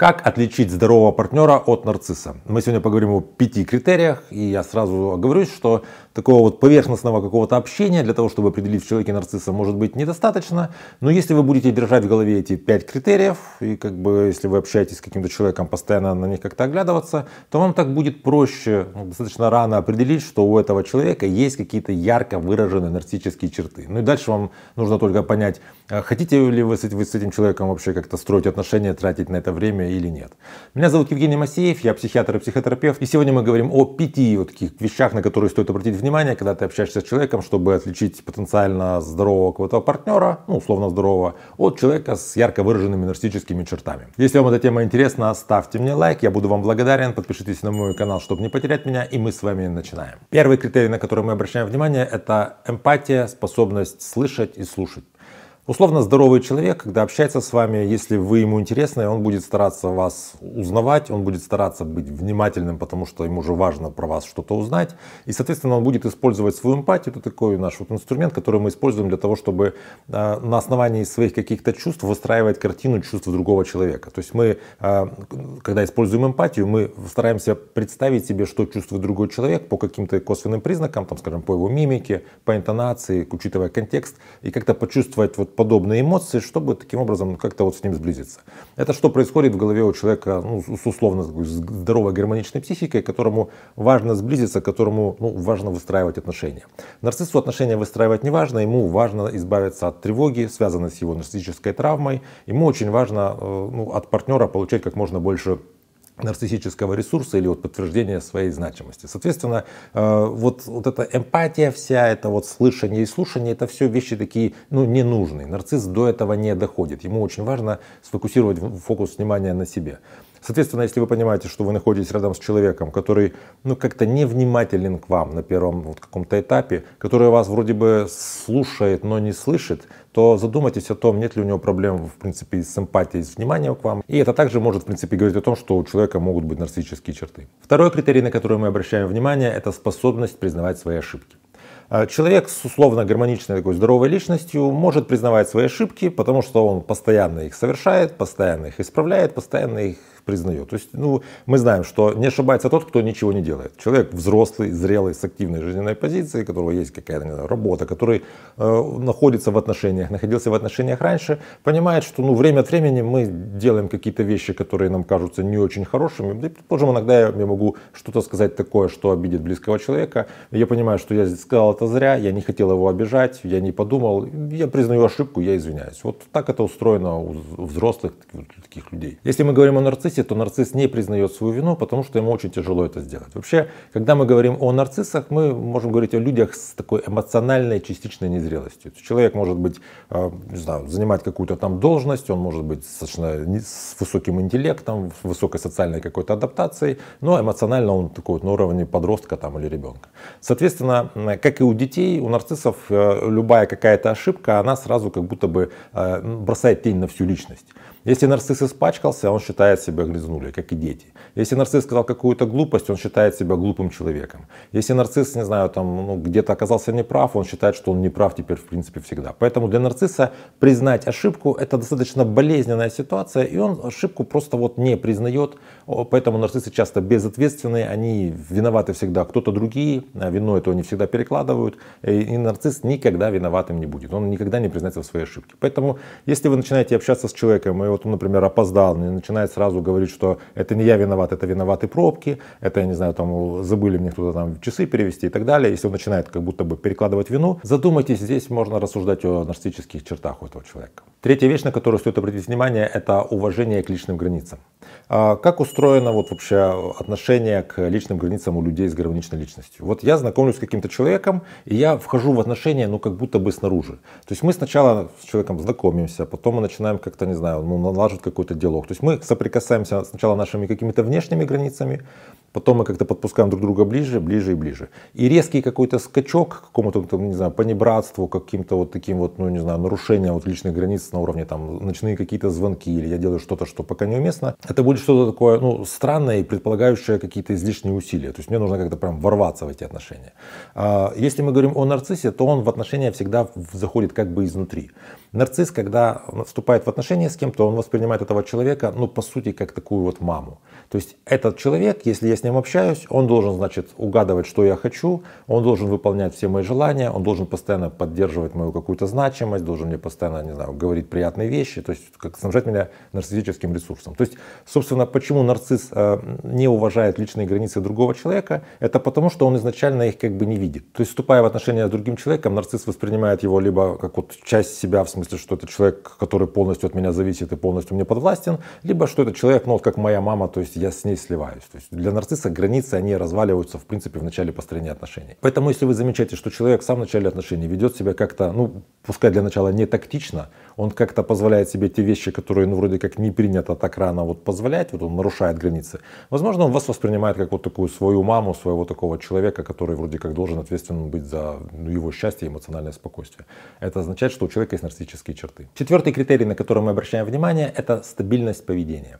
Как отличить здорового партнера от нарцисса? Мы сегодня поговорим о пяти критериях, и я сразу говорю, что такого вот поверхностного какого-то общения для того, чтобы определить в человеке нарцисса, может быть недостаточно. Но если вы будете держать в голове эти пять критериев, и как бы если вы общаетесь с каким-то человеком, постоянно на них как-то оглядываться, то вам так будет проще ну, достаточно рано определить, что у этого человека есть какие-то ярко выраженные нарциссические черты. Ну и дальше вам нужно только понять, э, хотите ли вы с этим человеком вообще как-то строить отношения, тратить на это время или нет. Меня зовут Евгений Масеев, я психиатр и психотерапевт. И сегодня мы говорим о пяти вот таких вещах, на которые стоит обратить внимание, когда ты общаешься с человеком, чтобы отличить потенциально здорового какого-то партнера, ну, условно здорового, от человека с ярко выраженными нарциссическими чертами. Если вам эта тема интересна, ставьте мне лайк, я буду вам благодарен, подпишитесь на мой канал, чтобы не потерять меня, и мы с вами начинаем. Первый критерий, на который мы обращаем внимание, это эмпатия, способность слышать и слушать. Условно здоровый человек, когда общается с вами, если вы ему интересны, он будет стараться вас узнавать, он будет стараться быть внимательным, потому что ему же важно про вас что-то узнать. И, соответственно, он будет использовать свою эмпатию, это такой наш вот инструмент, который мы используем для того, чтобы э, на основании своих каких-то чувств выстраивать картину чувств другого человека. То есть мы, э, когда используем эмпатию, мы стараемся представить себе, что чувствует другой человек по каким-то косвенным признакам, там, скажем, по его мимике, по интонации, учитывая контекст, и как-то почувствовать вот испытывать подобные эмоции, чтобы таким образом как-то вот с ним сблизиться. Это что происходит в голове у человека ну, с условно здоровой гармоничной психикой, которому важно сблизиться, которому ну, важно выстраивать отношения. Нарциссу отношения выстраивать не важно, ему важно избавиться от тревоги, связанной с его нарциссической травмой. Ему очень важно э, ну, от партнера получать как можно больше нарциссического ресурса или вот подтверждения своей значимости. Соответственно, э, вот, вот эта эмпатия вся, это вот слышание и слушание, это все вещи такие, ну, ненужные. Нарцисс до этого не доходит. Ему очень важно сфокусировать фокус внимания на себе. Соответственно, если вы понимаете, что вы находитесь рядом с человеком, который ну, как-то невнимателен к вам на первом вот, каком-то этапе, который вас вроде бы слушает, но не слышит, то задумайтесь о том, нет ли у него проблем, в принципе, с эмпатией, с вниманием к вам. И это также может, в принципе, говорить о том, что у человека могут быть нарциссические черты. Второй критерий, на который мы обращаем внимание, это способность признавать свои ошибки. А, человек с условно гармоничной такой здоровой личностью может признавать свои ошибки, потому что он постоянно их совершает, постоянно их исправляет, постоянно их признает. То есть, ну, мы знаем, что не ошибается тот, кто ничего не делает. Человек взрослый, зрелый, с активной жизненной позицией, у которого есть какая-то знаю, работа, который э, находится в отношениях, находился в отношениях раньше, понимает, что ну, время от времени мы делаем какие-то вещи, которые нам кажутся не очень хорошими. Да, предположим, иногда я, я могу что-то сказать такое, что обидит близкого человека. Я понимаю, что я сказал это зря, я не хотел его обижать, я не подумал, я признаю ошибку, я извиняюсь. Вот так это устроено у взрослых таких людей. Если мы говорим о нарциссизме, нарциссе, то нарцисс не признает свою вину, потому что ему очень тяжело это сделать. Вообще, когда мы говорим о нарциссах, мы можем говорить о людях с такой эмоциональной частичной незрелостью. Человек может быть, а, не знаю, занимать какую-то там должность, он может быть достаточно с высоким интеллектом, с высокой социальной какой-то адаптацией, но эмоционально он такой вот на уровне подростка там или ребенка. Соответственно, как и у детей, у нарциссов э, любая какая-то ошибка, она сразу как будто бы э, бросает тень на всю личность. Если нарцисс испачкался, он считает себя грязнулей, как и дети. Если нарцисс сказал какую-то глупость, он считает себя глупым человеком. Если нарцисс, не знаю, там ну, где-то оказался неправ, он считает, что он неправ теперь в принципе всегда. Поэтому для нарцисса признать ошибку это достаточно болезненная ситуация, и он ошибку просто вот не признает. Поэтому нарциссы часто безответственные, они виноваты всегда кто-то другие, а вину эту они всегда перекладывают, и нарцисс никогда виноватым не будет. Он никогда не признается в своей ошибке. Поэтому если вы начинаете общаться с человеком, и вот он, например, опоздал, и начинает сразу говорить, что это не я виноват, это виноваты пробки, это, я не знаю, там забыли мне кто-то там часы перевести и так далее. Если он начинает как будто бы перекладывать вину, задумайтесь, здесь можно рассуждать о нарциссических чертах у этого человека. Третья вещь, на которую стоит обратить внимание, это уважение к личным границам. А как устроено вот вообще отношение к личным границам у людей с гармоничной личностью? Вот я знакомлюсь с каким-то человеком, и я вхожу в отношения, ну, как будто бы снаружи. То есть мы сначала с человеком знакомимся, потом мы начинаем как-то, не знаю, ну, налаживают какой-то диалог. То есть мы соприкасаемся сначала нашими какими-то внешними границами, Потом мы как-то подпускаем друг друга ближе, ближе и ближе. И резкий какой-то скачок к какому-то, ну, там, не знаю, понебратству, каким-то вот таким вот, ну не знаю, нарушением вот личных границ на уровне там ночные какие-то звонки или я делаю что-то, что пока неуместно. Это будет что-то такое, ну, странное и предполагающее какие-то излишние усилия. То есть мне нужно как-то прям ворваться в эти отношения. А если мы говорим о нарциссе, то он в отношения всегда заходит как бы изнутри. Нарцисс, когда вступает в отношения с кем-то, он воспринимает этого человека, ну, по сути, как такую вот маму. То есть этот человек, если есть с ним общаюсь, он должен, значит, угадывать, что я хочу, он должен выполнять все мои желания, он должен постоянно поддерживать мою какую-то значимость, должен мне постоянно, не знаю, говорить приятные вещи, то есть как снабжать меня нарциссическим ресурсом. То есть, собственно, почему нарцисс э, не уважает личные границы другого человека, это потому, что он изначально их как бы не видит. То есть, вступая в отношения с другим человеком, нарцисс воспринимает его либо как вот часть себя, в смысле, что это человек, который полностью от меня зависит и полностью мне подвластен, либо что это человек, ну, вот как моя мама, то есть я с ней сливаюсь. То есть для нарцисса образцы границы, они разваливаются, в принципе, в начале построения отношений. Поэтому, если вы замечаете, что человек сам в начале отношений ведет себя как-то, ну, пускай для начала не тактично, он как-то позволяет себе те вещи, которые, ну, вроде как не принято так рано вот позволять, вот он нарушает границы. Возможно, он вас воспринимает как вот такую свою маму, своего такого человека, который вроде как должен ответственным быть за ну, его счастье и эмоциональное спокойствие. Это означает, что у человека есть нарциссические черты. Четвертый критерий, на который мы обращаем внимание, это стабильность поведения.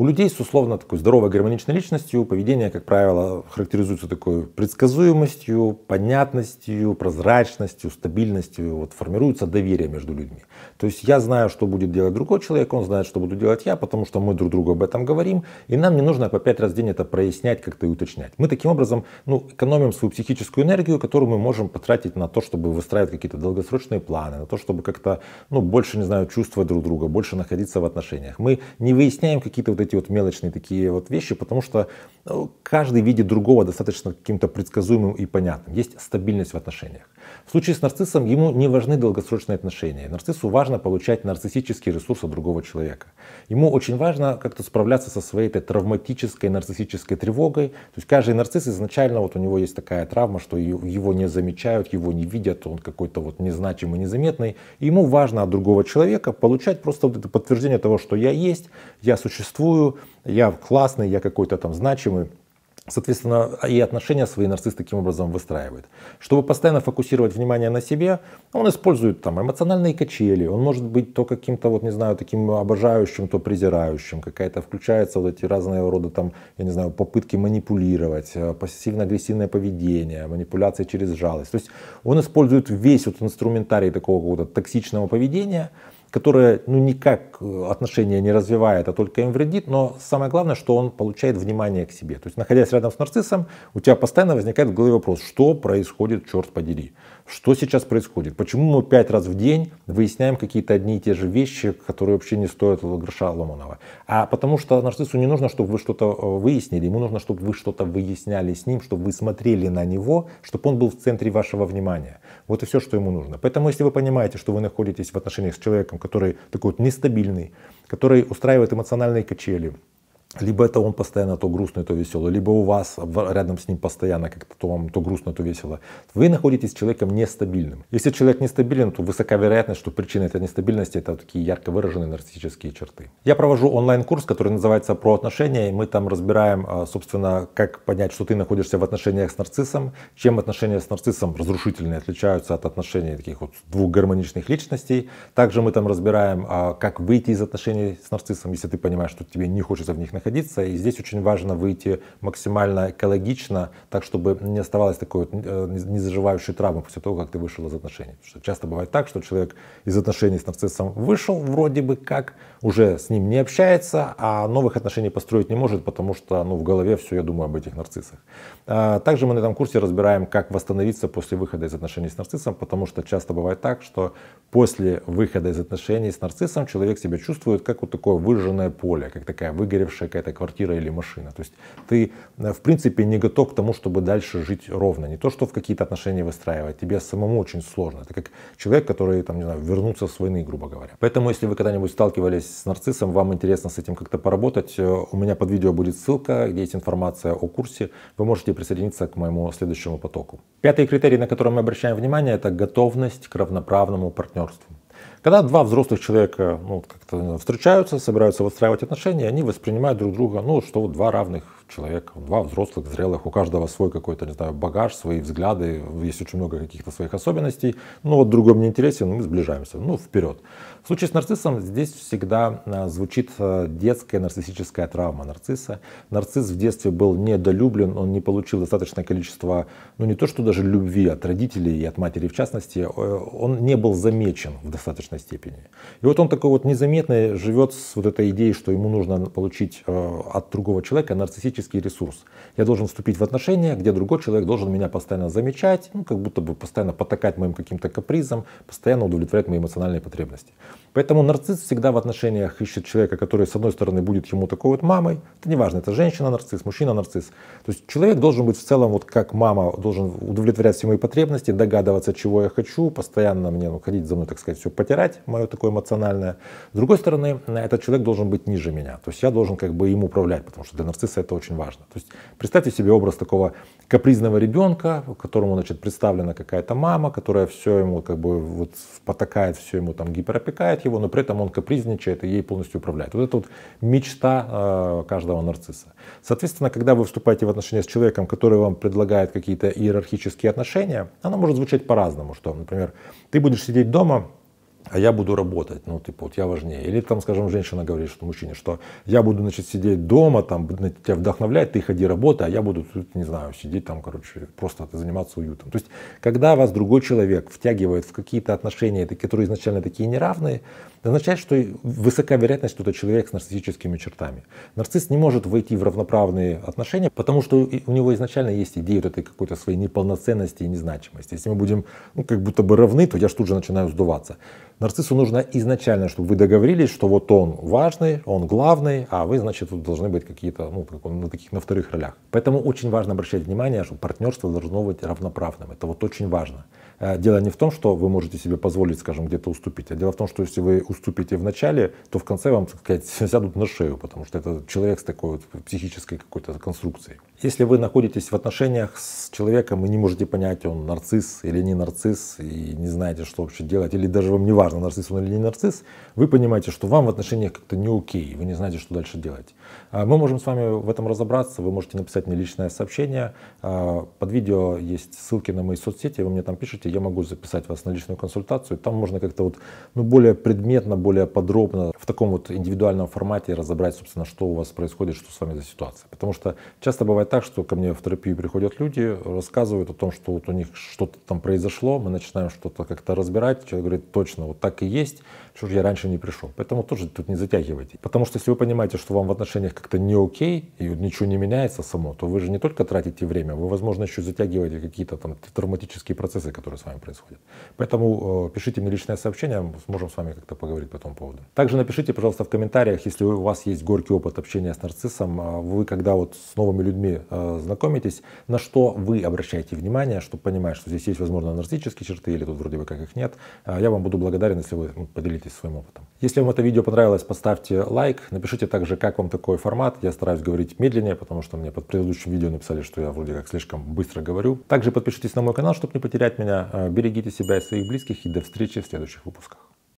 У людей с условно такой здоровой гармоничной личностью поведение, как правило, характеризуется такой предсказуемостью, понятностью, прозрачностью, стабильностью. Вот формируется доверие между людьми. То есть я знаю, что будет делать другой человек, он знает, что буду делать я, потому что мы друг другу об этом говорим, и нам не нужно по пять раз в день это прояснять, как-то и уточнять. Мы таким образом ну, экономим свою психическую энергию, которую мы можем потратить на то, чтобы выстраивать какие-то долгосрочные планы, на то, чтобы как-то ну, больше, не знаю, чувствовать друг друга, больше находиться в отношениях. Мы не выясняем какие-то вот эти эти вот мелочные такие вот вещи, потому что э, каждый видит другого достаточно каким-то предсказуемым и понятным. Есть стабильность в отношениях. В случае с нарциссом ему не важны долгосрочные отношения. Нарциссу важно получать нарциссические ресурсы другого человека. Ему очень важно как-то справляться со своей этой травматической нарциссической тревогой. То есть каждый нарцисс изначально вот у него есть такая травма, что его не замечают, его не видят, он какой-то вот незначимый, незаметный. И ему важно от другого человека получать просто вот это подтверждение того, что я есть, я существую, делаю, я классный, я какой-то там значимый. Соответственно, и отношения свои нарцисс таким образом выстраивает. Чтобы постоянно фокусировать внимание на себе, он использует там эмоциональные качели. Он может быть то каким-то, вот не знаю, таким обожающим, то презирающим. Какая-то включается вот эти разные роды там, я не знаю, попытки манипулировать, э, пассивно-агрессивное поведение, манипуляции через жалость. То есть он использует весь вот инструментарий такого какого-то токсичного поведения – которое ну, никак э, отношения не развивает, а только им вредит, но самое главное, что он получает внимание к себе. То есть, находясь рядом с нарциссом, у тебя постоянно возникает в голове вопрос, что происходит, черт подери. Что сейчас происходит? Почему мы пять раз в день выясняем какие-то одни и те же вещи, которые вообще не стоят гроша Ломанова? А потому что нарциссу не нужно, чтобы вы что-то э, выяснили, ему нужно, чтобы вы что-то выясняли с ним, чтобы вы смотрели на него, чтобы он был в центре вашего внимания. Вот и все, что ему нужно. Поэтому, если вы понимаете, что вы находитесь в отношениях с человеком, который такой вот нестабильный, который устраивает эмоциональные качели, либо это он постоянно то грустный, то веселый, либо у вас рядом с ним постоянно как-то то вам то грустно, то весело. Вы находитесь с человеком нестабильным. Если человек нестабилен, то высока вероятность, что причина этой нестабильности это такие ярко выраженные нарциссические черты. Я провожу онлайн-курс, который называется «Про отношения», и мы там разбираем, а, собственно, как понять, что ты находишься в отношениях с нарциссом, чем отношения с нарциссом разрушительные отличаются от отношений таких вот двух гармоничных личностей. Также мы там разбираем, а, как выйти из отношений с нарциссом, если ты понимаешь, что тебе не хочется в них находиться находиться. И здесь очень важно выйти максимально экологично, так, чтобы не оставалось такой вот э, незаживающей травмы после того, как ты вышел из отношений. Потому что часто бывает так, что человек из отношений с нарциссом вышел вроде бы как, уже с ним не общается, а новых отношений построить не может, потому что ну, в голове все, я думаю, об этих нарциссах. А, также мы на этом курсе разбираем, как восстановиться после выхода из отношений с нарциссом, потому что часто бывает так, что после выхода из отношений с нарциссом человек себя чувствует как вот такое выжженное поле, как такая выгоревшая какая-то квартира или машина. То есть ты, э, в принципе, не готов к тому, чтобы дальше жить ровно. Не то, что в какие-то отношения выстраивать. Тебе самому очень сложно. Это как человек, который, там, не знаю, вернулся с войны, грубо говоря. Поэтому, если вы когда-нибудь сталкивались с нарциссом, вам интересно с этим как-то поработать, э, у меня под видео будет ссылка, где есть информация о курсе. Вы можете присоединиться к моему следующему потоку. Пятый критерий, на который мы обращаем внимание, это готовность к равноправному партнерству. Когда два взрослых человека ну, как-то э, встречаются, собираются выстраивать отношения, они воспринимают друг друга, ну, что два равных человека, два взрослых, зрелых, у каждого свой какой-то, не знаю, багаж, свои взгляды, есть очень много каких-то своих особенностей, ну, вот другому не интересен, мы сближаемся, ну, вперед. В случае с нарциссом здесь всегда э, звучит э, детская нарциссическая травма нарцисса. Нарцисс в детстве был недолюблен, он не получил достаточное количество, ну, не то что даже любви от родителей и от матери в частности, он не был замечен в достаточно известной степени. И вот он такой вот незаметно живет с вот этой идеей, что ему нужно получить э, от другого человека нарциссический ресурс. Я должен вступить в отношения, где другой человек должен меня постоянно замечать, ну, как будто бы постоянно потакать моим каким-то капризом, постоянно удовлетворять мои эмоциональные потребности. Поэтому нарцисс всегда в отношениях ищет человека, который, с одной стороны, будет ему такой вот мамой, это неважно, это женщина-нарцисс, мужчина-нарцисс. То есть человек должен быть в целом вот как мама, должен удовлетворять все мои потребности, догадываться, чего я хочу, постоянно мне ну, ходить за мной, так сказать, все потирать, выбирать, мое такое эмоциональное. С другой стороны, этот человек должен быть ниже меня. То есть я должен как бы им управлять, потому что для нарцисса это очень важно. То есть представьте себе образ такого капризного ребенка, которому значит, представлена какая-то мама, которая все ему как бы вот потакает, все ему там гиперопекает его, но при этом он капризничает и ей полностью управляет. Вот это вот мечта э, каждого нарцисса. Соответственно, когда вы вступаете в отношения с человеком, который вам предлагает какие-то иерархические отношения, она может звучать по-разному, что, например, ты будешь сидеть дома, а я буду работать, ну, типа, вот я важнее. Или там, скажем, женщина говорит, что мужчине, что я буду, значит, сидеть дома, там, тебя вдохновлять, ты ходи работай, а я буду тут, не знаю, сидеть там, короче, просто заниматься уютом. То есть, когда вас другой человек втягивает в какие-то отношения, которые изначально такие неравные, означает, что высока вероятность, что это человек с нарциссическими чертами. Нарцисс не может войти в равноправные отношения, потому что у него изначально есть идея вот этой какой-то своей неполноценности и незначимости. Если мы будем ну, как будто бы равны, то я же тут же начинаю сдуваться. Нарциссу нужно изначально, чтобы вы договорились, что вот он важный, он главный, а вы, значит, тут должны быть какие-то, ну, как он, на таких, на вторых ролях. Поэтому очень важно обращать внимание, что партнерство должно быть равноправным. Это вот очень важно. Э, дело не в том, что вы можете себе позволить, скажем, где-то уступить, а дело в том, что если вы уступите, уступите в начале, то в конце вам, сядут на шею, потому что это человек с такой вот психической какой-то конструкцией. Если вы находитесь в отношениях с человеком и не можете понять, он нарцисс или не нарцисс, и не знаете, что вообще делать, или даже вам не важно, нарцисс он или не нарцисс, вы понимаете, что вам в отношениях как-то не окей, вы не знаете, что дальше делать. А, мы можем с вами в этом разобраться, вы можете написать мне личное сообщение. А, под видео есть ссылки на мои соцсети, вы мне там пишите, я могу записать вас на личную консультацию. Там можно как-то вот, ну, более предметно, более подробно, в таком вот индивидуальном формате разобрать, собственно, что у вас происходит, что с вами за ситуация. Потому что часто бывает бывает так, что ко мне в терапию приходят люди, рассказывают о том, что вот у них что-то там произошло, мы начинаем что-то как-то разбирать, человек говорит, точно, вот так и есть, что же я раньше не пришел. Поэтому тоже тут не затягивайте. Потому что если вы понимаете, что вам в отношениях как-то не окей, и ничего не меняется само, то вы же не только тратите время, вы, возможно, еще затягиваете какие-то там травматические процессы, которые с вами происходят. Поэтому э, пишите мне личное сообщение, сможем с вами как-то поговорить по этому поводу. Также напишите, пожалуйста, в комментариях, если у вас есть горький опыт общения с нарциссом, а вы когда вот с новыми людьми э, знакомитесь, на что вы обращаете внимание, чтобы понимать, что здесь есть, возможно, нарциссические черты, или тут вроде бы как их нет. А я вам буду благодарен, если вы ну, поделитесь поделитесь своим опытом. Если вам это видео понравилось, поставьте лайк. Напишите также, как вам такой формат. Я стараюсь говорить медленнее, потому что мне под предыдущим видео написали, что я вроде как слишком быстро говорю. Также подпишитесь на мой канал, чтобы не потерять меня. Э, берегите себя и своих близких. И до встречи в следующих выпусках.